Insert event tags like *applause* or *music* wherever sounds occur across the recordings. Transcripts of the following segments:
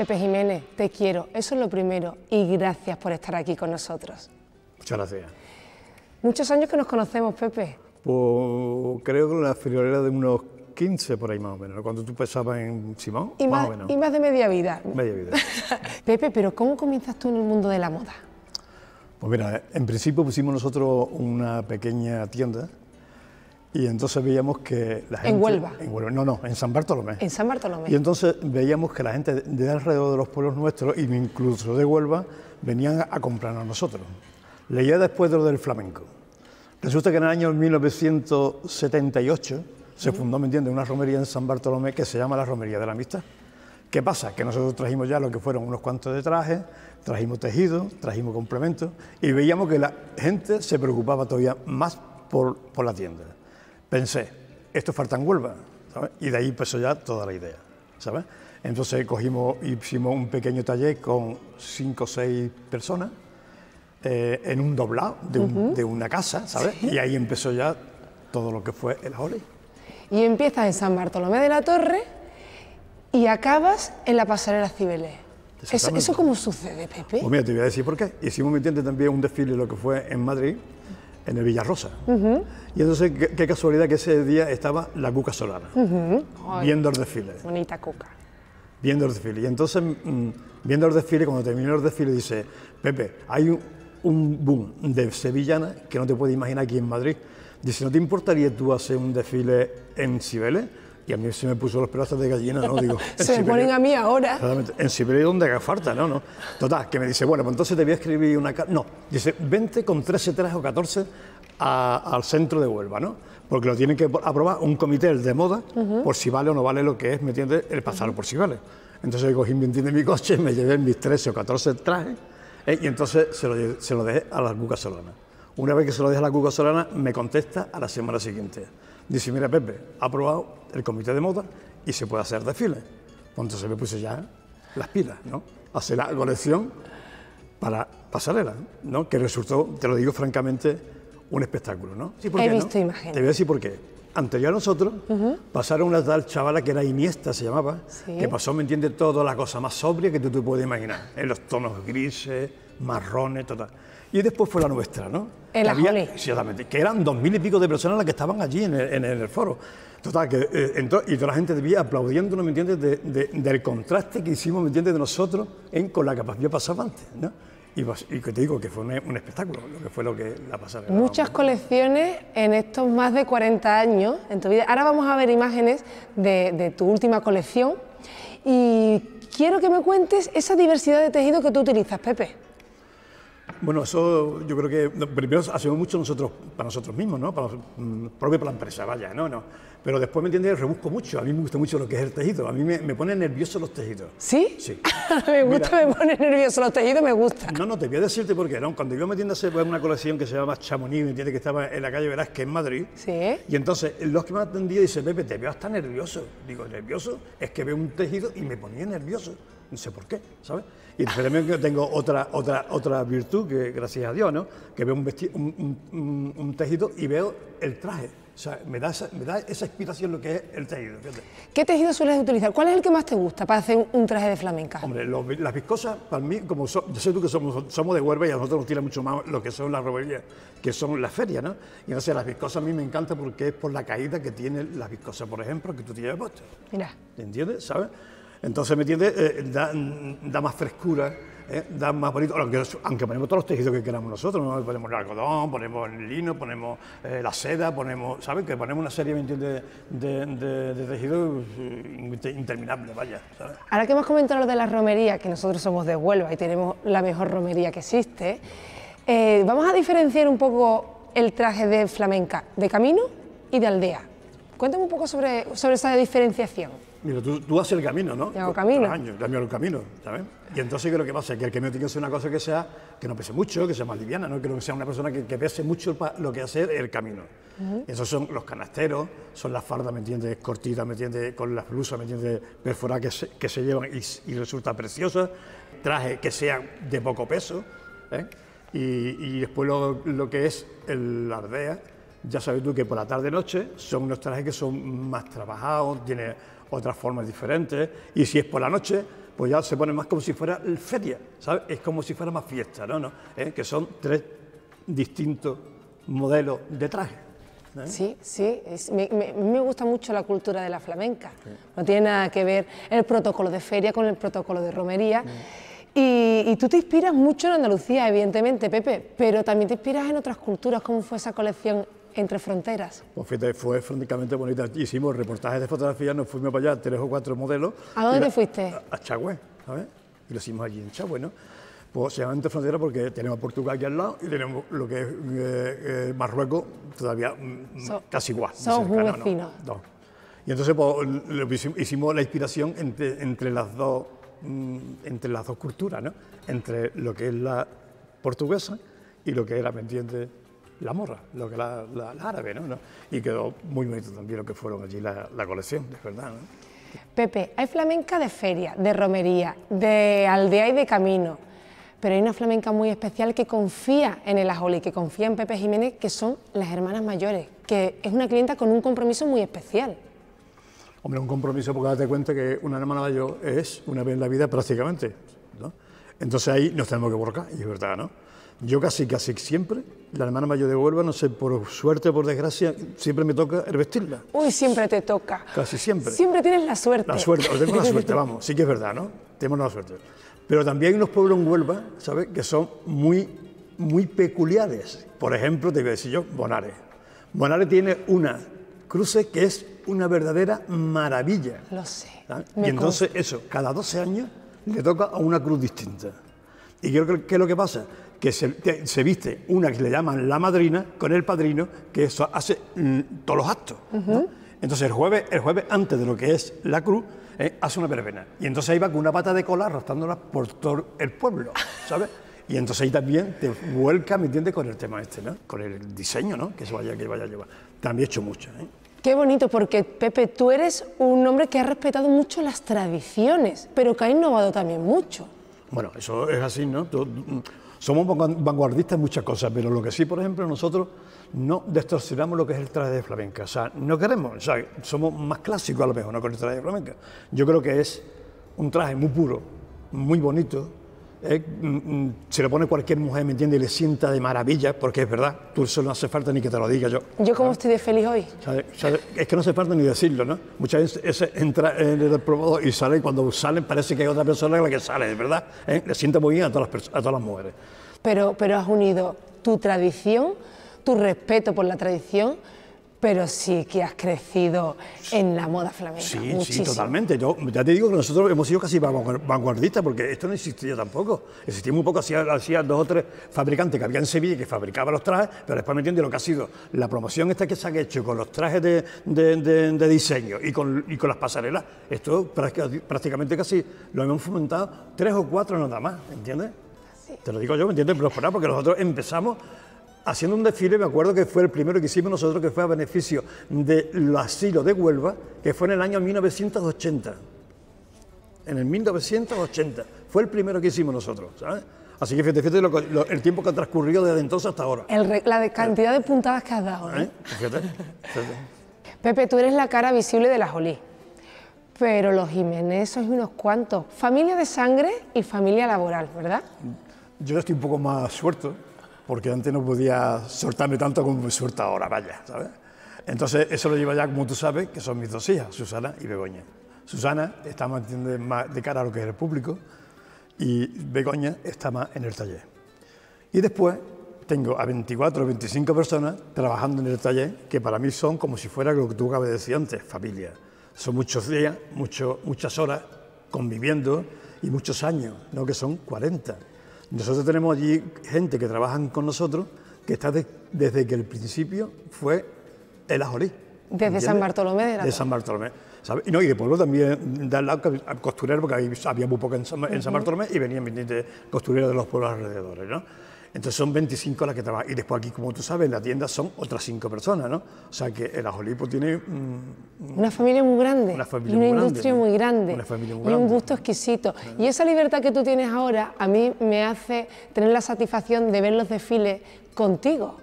Pepe Jiménez, te quiero, eso es lo primero, y gracias por estar aquí con nosotros. Muchas gracias. Muchos años que nos conocemos, Pepe. Pues creo que la friolera de unos 15 por ahí más o menos, cuando tú pensabas en Simón, y más, más, o menos. Y más de media vida. Media vida. *laughs* Pepe, pero ¿cómo comienzas tú en el mundo de la moda? Pues mira, en principio pusimos nosotros una pequeña tienda y entonces veíamos que la gente... En Huelva. no, no, en San Bartolomé. En San Bartolomé. Y entonces veíamos que la gente de alrededor de los pueblos nuestros, y incluso de Huelva, venían a comprar a nosotros. Leía después de lo del flamenco. Resulta que en el año 1978 se fundó, ¿me entiendes?, una romería en San Bartolomé que se llama la Romería de la Amistad. ¿Qué pasa? Que nosotros trajimos ya lo que fueron unos cuantos de trajes, trajimos tejidos, trajimos complementos y veíamos que la gente se preocupaba todavía más por, por la tienda pensé, esto es huelva y de ahí empezó ya toda la idea. ¿sabes? Entonces cogimos, y hicimos un pequeño taller con cinco o seis personas eh, en un doblado de, una casa, ¿sabes? Y ahí empezó ya todo lo que fue el Holi. Y empiezas en San Bartolomé de la Torre y acabas en la pasarela Cibeles. ¿Eso, cómo sucede, Pepe? Pues mira, te voy a decir por qué. Hicimos, me entiendes, también un desfile, lo que fue en Madrid, en el Villarrosa. Y entonces, qué, casualidad que ese día estaba la Cuca Solana, viendo el desfile. Bonita Cuca. Viendo el desfile. Y entonces, mm, viendo el desfile, cuando terminó el desfile, dice, Pepe, hay un, un boom de sevillana que no te puedes imaginar aquí en Madrid. Dice, ¿no te importaría tú hacer un desfile en Cibeles? Y a mí se me puso los pedazos de gallina, ¿no? Digo, *laughs* se me ponen a mí ahora. En Siberia donde haga falta, ¿no? ¿no? Total, que me dice, bueno, pues entonces te voy a escribir una carta. No, dice, vente con 13, trajes o 14 al centro de Huelva, ¿no? Porque lo tienen que aprobar un comité de moda por si vale o no vale lo que es, ¿me entiendes? El pasado por si vale. Entonces yo cogí mi, de mi coche, me llevé mis 13 o 14 trajes ¿eh? y entonces se lo, se dejé a las Cuca Solana. Una vez que se lo dejé a la Cuca Solana, me contesta a la semana siguiente. Dice, mira Pepe, ha aprobado el comité de moda y se puede hacer desfiles. entonces me puse ya las pilas, ¿no? Hacer la colección para pasarela, ¿no? Que resultó, te lo digo francamente, un espectáculo, ¿no? Sí, He visto imágenes. Te voy a decir por qué. Anterior a nosotros pasaron una tal chavala que era Iniesta, se llamaba, que pasó, me entiende toda la cosa más sobria que tú te puedes imaginar, en ¿eh? los tonos grises, marrones, total. Y después fue la nuestra, ¿no? El que había, Exactamente, que eran dos mil y pico de personas las que estaban allí en en el foro. Total, que eh, y toda la gente aplaudiendo no ¿me entiendes?, del contraste que hicimos, ¿me entiendes?, de nosotros en, con la capacidad pasaba antes, ¿no? Pues, y, que te digo que fue un, espectáculo, lo que fue lo que la pasada. Muchas colecciones en estos más de 40 años en tu vida. Ahora vamos a ver imágenes de, de tu última colección y quiero que me cuentes esa diversidad de tejido que tú utilizas, Pepe. Bueno, eso yo creo que primero hacemos mucho nosotros para nosotros mismos, ¿no? Para, mm, propio para la empresa, vaya, no, no. Pero después, ¿me entiendes? Rebusco mucho. A mí me gusta mucho lo que es el tejido. A mí me, ponen nervioso los tejidos. ¿Sí? Sí. *laughs* me gusta, me pone nervioso los tejidos, me gusta. No, no, te voy a decirte por qué. ¿no? Cuando yo me tiendo a hacer pues, una colección que se llama Chamonix, ¿me entiendes? Que estaba en la calle Velázquez, en Madrid. Sí. Y entonces, los que me han atendido dicen, Pepe, te veo hasta nervioso. Digo, ¿nervioso? Es que veo un tejido y me ponía nervioso no sé por qué, ¿sabes? Y también tengo otra, otra, otra virtud, que gracias a Dios, ¿no? Que veo un, vestido, un, tejido y veo el traje. O sea, me da, esa, me da esa inspiración lo que es el tejido. ¿Qué tejido sueles utilizar? ¿Cuál es el que más te gusta para hacer un traje de flamenca? Hombre, las viscosas, para mí, como yo sé tú que somos, somos de Huelva y a nosotros nos tira mucho más lo que son las roberías, que son las ferias, ¿no? Y entonces las viscosas a mí me encanta porque es por la caída que tienen las viscosas, por ejemplo, que tú tienes puesto. Mira. ¿Te entiendes? ¿Sabes? Entonces, ¿me entiendes? Eh, da, más frescura, eh, da más bonito, aunque, ponemos todos los tejidos que queramos nosotros, ponemos el algodón, ponemos el lino, ponemos eh, la seda, ponemos, ¿sabes? Que ponemos una serie, de, tejidos interminables, vaya. Ahora que hemos comentado lo de la romería, que nosotros somos de Huelva y tenemos la mejor romería que existe, vamos a diferenciar un poco el traje de flamenca de camino y de aldea. Cuéntame un poco sobre, sobre esa diferenciación. Mira, tú, haces el camino, ¿no? Yo hago camino. años, hago el camino, ¿sabes? Y entonces, ¿qué es lo que pasa? Que el camino tiene que ser una cosa que sea, que no pese mucho, que sea más liviana, ¿no? Que sea una persona que, que pese mucho lo que hace el camino. Esos son los canasteros, son las fardas, ¿me entiendes? Cortitas, ¿me entiendes? Con las blusas, ¿me entiendes? Perforadas que se, que se llevan y, resultan resulta preciosa. Trajes que sean de poco peso, ¿eh? y, después lo, lo que es el ardea, ya sabes tú que por la tarde-noche son unos trajes que son más trabajados, tiene otras formas diferentes, y si es por la noche, pues ya se pone más como si fuera feria, ¿sabes? Es como si fuera más fiesta, ¿no? no no ¿Eh? Que son tres distintos modelos de traje. ¿eh? Sí, sí, me, me, gusta mucho la cultura de la flamenca. No tiene nada que ver el protocolo de feria con el protocolo de romería. Y, y, tú te inspiras mucho en Andalucía, evidentemente, Pepe, pero también te inspiras en otras culturas, como fue esa colección entre fronteras. Pues fíjate, fue francamente bonita. Hicimos reportajes de fotografía, nos fuimos para allá, tres o cuatro modelos. ¿A dónde fuiste? A, Chagüe, ¿sabes? Y lo hicimos allí en Chagüe, ¿no? Pues se llama entre fronteras porque tenemos Portugal aquí al lado y tenemos lo que es eh, eh, Marruecos todavía mm, mm, casi igual. Son muy vecinos. No, Y entonces pues, hicimos, la inspiración entre, entre, las dos, mm, entre las dos culturas, ¿no? Entre lo que es la portuguesa y lo que era, ¿me entiendes? la morra, lo que la, la, árabe, ¿no? Y quedó muy bonito también lo que fueron allí la, colección, de verdad, ¿no? Pepe, hay flamenca de feria, de romería, de aldea y de camino, pero hay una flamenca muy especial que confía en el ajoli, que confía en Pepe Jiménez, que son las hermanas mayores, que es una clienta con un compromiso muy especial. Hombre, un compromiso, porque date cuenta que una hermana mayor es una vez en la vida prácticamente, ¿no? Entonces ahí nos tenemos que borcar, y es verdad, ¿no? Yo casi, casi siempre, la hermana mayor de Huelva, no sé, por suerte o por desgracia, siempre me toca vestirla... Uy, siempre te toca. Casi siempre. Siempre tienes la suerte. La suerte, o tengo la *laughs* suerte, vamos, sí que es verdad, ¿no? Tenemos la suerte. Pero también hay unos pueblos en Huelva, ¿sabes?, que son muy, muy peculiares. Por ejemplo, te voy a decir yo, Bonares. Bonares tiene una cruce que es una verdadera maravilla. Lo sé. ¿Ah? Y entonces, eso, cada 12 años le toca a una cruz distinta. ¿Y qué es lo que pasa? que se, se, viste una que le llaman la madrina con el padrino, que eso hace mm, todos los actos. ¿no? Entonces el jueves, el jueves, antes de lo que es la cruz, eh, hace una verbena. Y entonces ahí va con una pata de cola arrastrándola por todo el pueblo, ¿sabes? Y entonces ahí también te vuelca, ¿me entiendes?, con el tema este, ¿no? Con el diseño, ¿no?, que se vaya, que vaya a llevar. También he hecho mucho, ¿eh? Qué bonito, porque Pepe, tú eres un hombre que ha respetado mucho las tradiciones, pero que ha innovado también mucho. Bueno, eso es así, ¿no? Mm, somos vanguardistas en muchas cosas, pero lo que sí, por ejemplo, nosotros no distorsionamos lo que es el traje de flamenca. O sea, no queremos, o sea, somos más clásicos a lo mejor, no con el traje de flamenca. Yo creo que es un traje muy puro, muy bonito, eh, mm, mm, se lo pone cualquier mujer, ¿me entiendes? Y le sienta de maravilla, porque es verdad, tú solo no hace falta ni que te lo diga yo. ¿Yo cómo estoy de feliz hoy? Es que no hace falta ni decirlo, ¿no? Muchas veces entra en el probador y sale, y cuando salen parece que hay otra persona la que sale, ¿verdad? ¿eh? Le sienta muy bien a todas las, a todas las mujeres. pero has unido tu tradición, tu respeto por la tradición, pero sí que has crecido en la moda flamenca. Sí, sí, totalmente. ya te digo que nosotros hemos sido casi vanguardistas, porque esto no existía tampoco. Existía muy poco, hacía, dos o tres fabricantes que habían en Sevilla que fabricaban los trajes, pero después me entiendes lo que ha sido la promoción esta que se ha hecho con los trajes de, diseño y con, con las pasarelas. Esto prácticamente casi lo hemos fomentado tres o cuatro nada más, ¿entiendes? Te lo digo yo, ¿me entiendes? Pero porque nosotros empezamos haciendo un desfile, me acuerdo que fue el primero que hicimos nosotros, que fue a beneficio del asilo de Huelva, que fue en el año 1980. En el 1980. Fue el primero que hicimos nosotros, ¿sabes? Así que fíjate, fíjate el tiempo que ha transcurrido desde entonces hasta ahora. la cantidad de puntadas que has dado. ¿eh? ¿Eh? Fíjate, Pepe, tú eres la cara visible de la Jolí. Pero los Jiménez son unos cuantos. Familia de sangre y familia laboral, ¿verdad? Yo estoy un poco más suelto porque antes no podía soltarme tanto como me suelta ahora, vaya, ¿sabes? Entonces, eso lo lleva ya, como tú sabes, que son mis dos hijas, Susana y Begoña. Susana está más de cara a lo que es el público y Begoña está más en el taller. Y después tengo a 24 o 25 personas trabajando en el taller, que para mí son como si fuera lo que tú acabas de decir antes, familia. Son muchos días, mucho, muchas horas conviviendo y muchos años, no que son 40. Nosotros tenemos allí gente que trabajan con nosotros que está desde que el principio fue el ajolí. Desde San Bartolomé de San Bartolomé. Y, no, de pueblo también, de lado, costurero, porque había muy poco en San, Bartolomé y venían costureros de los pueblos alrededores. ¿no? Entonces son 25 las que trabajan. Y después aquí, como tú sabes, en la tienda son otras 5 personas, ¿no? O sea que el Ajolipo tiene... una familia muy grande. Una familia una industria muy grande. Una familia muy y un gusto exquisito. Y esa libertad que tú tienes ahora, a mí me hace tener la satisfacción de ver los desfiles contigo.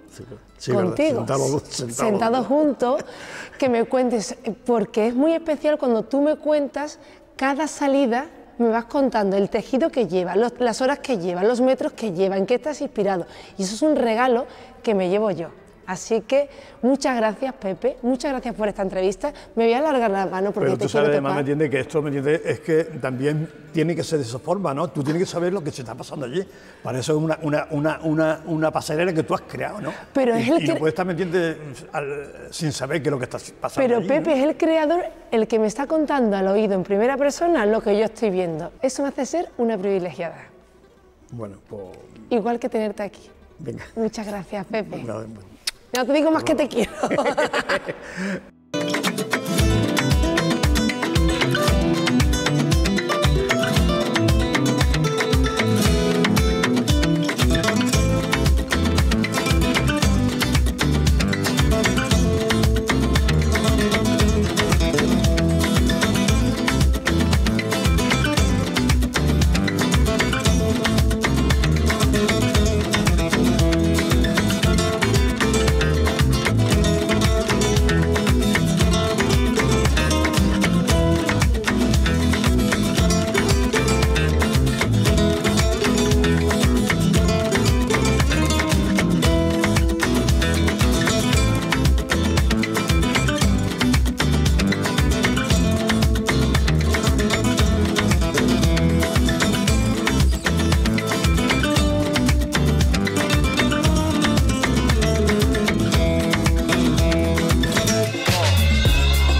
Sí, contigo. Sentados juntos, que me cuentes, porque es muy especial cuando tú me cuentas cada salida me vas contando el tejido que lleva, las horas que lleva, los metros que lleva, en qué estás inspirado. Y eso es un regalo que me llevo yo. Así que muchas gracias, Pepe, muchas gracias por esta entrevista. Me voy a alargar la mano porque Pero tú sabes, además, me entiende que esto me entiende, es que también tiene que ser de esa forma, ¿no? Tú tienes que saber lo que se está pasando allí. Para eso es una, una, una, pasarela que tú has creado, ¿no? Pero y, no puedes estar, me sin saber qué es lo que está pasando. Pero Pepe es el creador el que me está contando al oído en primera persona lo que yo estoy viendo. Eso me hace ser una privilegiada. Bueno, pues. Igual que tenerte aquí. Venga. Muchas gracias, Pepe. No te digo más que te quiero. *laughs*